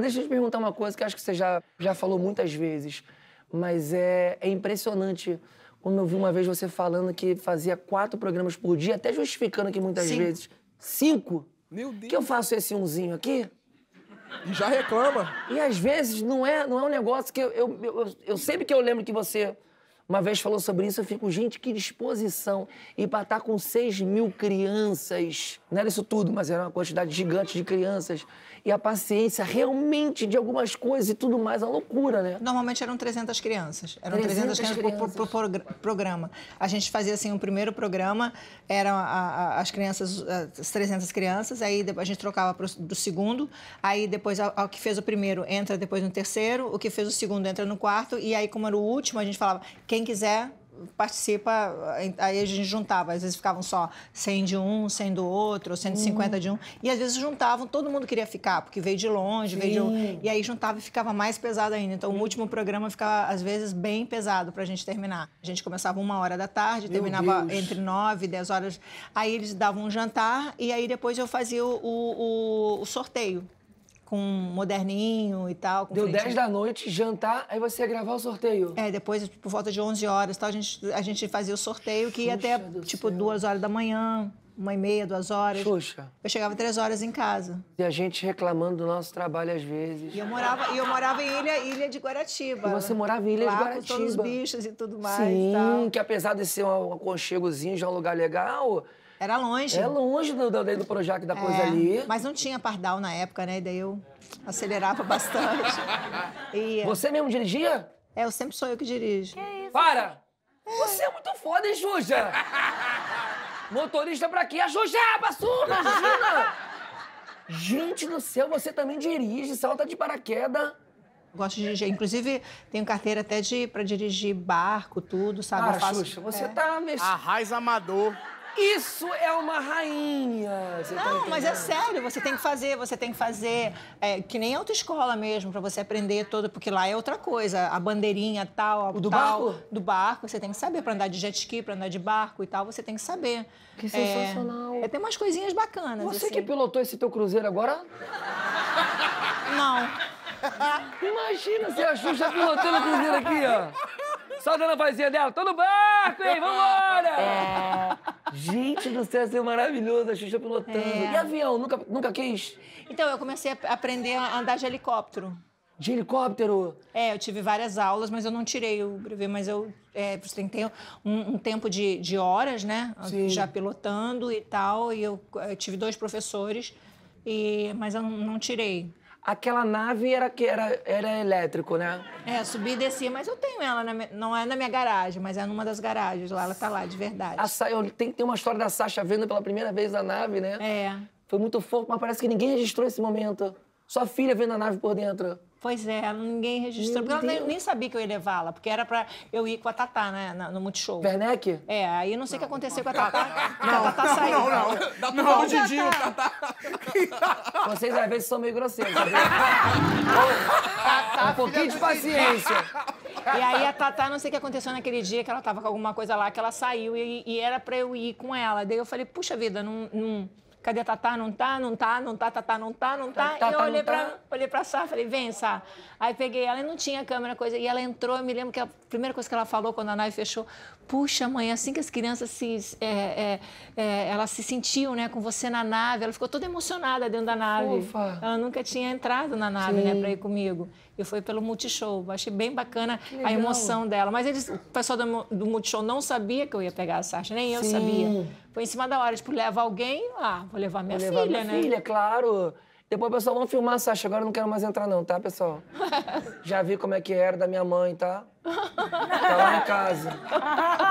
Deixa eu te perguntar uma coisa que acho que você já, já falou muitas vezes, mas é, é impressionante quando eu vi uma vez você falando que fazia quatro programas por dia, até justificando que muitas vezes. Cinco? Meu Deus! Que eu faço esse umzinho aqui? E já reclama. E às vezes não é, não é um negócio que eu eu, eu, eu, Sempre que eu lembro que você uma vez falou sobre isso, eu fico, gente, que disposição. E para estar tá com 6 mil crianças, não era isso tudo, mas era uma quantidade gigante de crianças. E a paciência realmente de algumas coisas e tudo mais, a loucura, né? Normalmente eram 300 crianças. Eram 300, 300 crianças, Por, pro, programa. A gente fazia, assim, o um primeiro programa, eram a, a, as crianças, eh, as 300 crianças, aí a gente trocava pro, do segundo, aí depois o que fez o primeiro entra depois no terceiro, o que fez o segundo entra no quarto, e aí como era o último, a gente falava, quem quem quiser participa, aí a gente juntava, às vezes ficavam só 100 de um, 100 do outro, 150 uhum. de um, e às vezes juntavam, todo mundo queria ficar, porque veio de longe, Sim. veio de um, e aí juntava e ficava mais pesado ainda. Então o último programa ficava às vezes bem pesado pra gente terminar. A gente começava uma hora da tarde, Meu terminava Deus. entre 9 e 10 horas. Aí eles davam um jantar e aí depois eu fazia o, o, o sorteio com moderninho e tal. Deu frente. 10 da noite, jantar, aí você ia gravar o sorteio. É, depois, por volta de 11 horas tal, a gente, a gente fazia o sorteio que ia até, tipo, céu. 2 horas da manhã, uma e meia, duas horas. Xuxa. Eu chegava três horas em casa. E a gente reclamando do nosso trabalho às vezes. E eu morava, e eu morava em ilha, ilha de Guaratiba. E você morava em Ilha lá, de Guaratiba. Com todos os bichos e tudo mais. Sim, que apesar de ser um aconchegozinho, já um lugar legal. Era longe. É longe do, do, do Projac da é, coisa ali. Mas não tinha pardal na época, né? E daí eu acelerava bastante. E, você mesmo dirigia? É, eu sempre sou eu que dirijo. Que isso? Para! Você é muito foda, hein, Xuxa? Motorista pra quê? A Jujaba, sua, imagina! Gente do céu, você também dirige, salta de paraquedas. Gosto de dirigir. Inclusive, tenho carteira até de, pra dirigir barco, tudo, sabe? Ah, faço... Xuxa, você é. tá... Mex... Arraiz amador. Isso é uma rainha. Tá não, tá mas é sério, você tem que fazer, você tem que fazer é, que nem autoescola mesmo, para você aprender todo, porque lá é outra coisa. A bandeirinha tal, o do tal, barco? Do barco, você tem que saber. para andar de jet ski, para andar de barco e tal, você tem que saber. Que é, sensacional. É, é tem umas coisinhas bacanas. Você assim. que pilotou esse teu cruzeiro agora? Não. Imagina se a Xuxa pilotando o cruzeiro aqui, ó. Só dando a vozinha dela, tô no barco, hein? Vambora! É. Gente do céu, isso é maravilhoso, a Xuxa tá pilotando. É. E avião, nunca, nunca quis? Então, eu comecei a aprender a andar de helicóptero. De helicóptero? É, eu tive várias aulas, mas eu não tirei o brevet, mas eu é, você tem que ter um, um tempo de, de, horas, né? Sim. Já pilotando e tal, e eu, eu tive dois professores, e, mas eu não tirei. Aquela nave era, era, era elétrico, né? É, subi e desci, mas eu tenho ela, na, não é na minha garagem, mas é numa das garagens lá, ela tá lá, de verdade. A Sa, eu, tem, tem uma história da Sasha vendo pela primeira vez a nave, né? É. Foi muito fofo, mas parece que ninguém registrou esse momento. Sua filha vendo a nave por dentro. Pois é, ninguém registrou. porque ela eu nem, sabia que eu ia levá-la, porque era pra eu ir com a Tatá né, no Multishow. Werneck? É, aí não sei o que aconteceu não, com a Tatá. Não, a Tatá saiu. Não, não, pra Não, não, Didi, Tatá. Vocês às vezes são meio grosseiros. Tatá, um pouquinho de paciência. E aí a Tatá, não sei o que aconteceu naquele dia, que ela tava com alguma coisa lá, que ela saiu e, e era pra eu ir com ela. Daí eu falei, puxa vida, não cadê Tatá? Não tá, não tá, não tá, Tatá não tá, não tá. tá e eu olhei tá. pra, olhei pra Sá, falei, vem, Sá. Aí peguei ela e não tinha câmera, coisa. E ela entrou, eu me lembro que a primeira coisa que ela falou quando a Nai fechou, puxa, mãe, assim que as crianças se, é, é, é, elas se sentiam, né, com você na nave, ela ficou toda emocionada dentro da nave. Ufa. Ela nunca tinha entrado na nave, Sim. né, pra ir comigo e foi pelo Multishow. Achei bem bacana a emoção dela. Mas eles, o pessoal do, do Multishow não sabia que eu ia pegar a Sasha, nem eu sabia. Foi em cima da hora, tipo, leva alguém, ah, vou levar minha vou filha, minha né? filha, claro. Depois, pessoal, vamos filmar a Sasha. Agora eu não quero mais entrar, não, tá, pessoal? Já vi como é que era da minha mãe, tá? Tá lá em casa.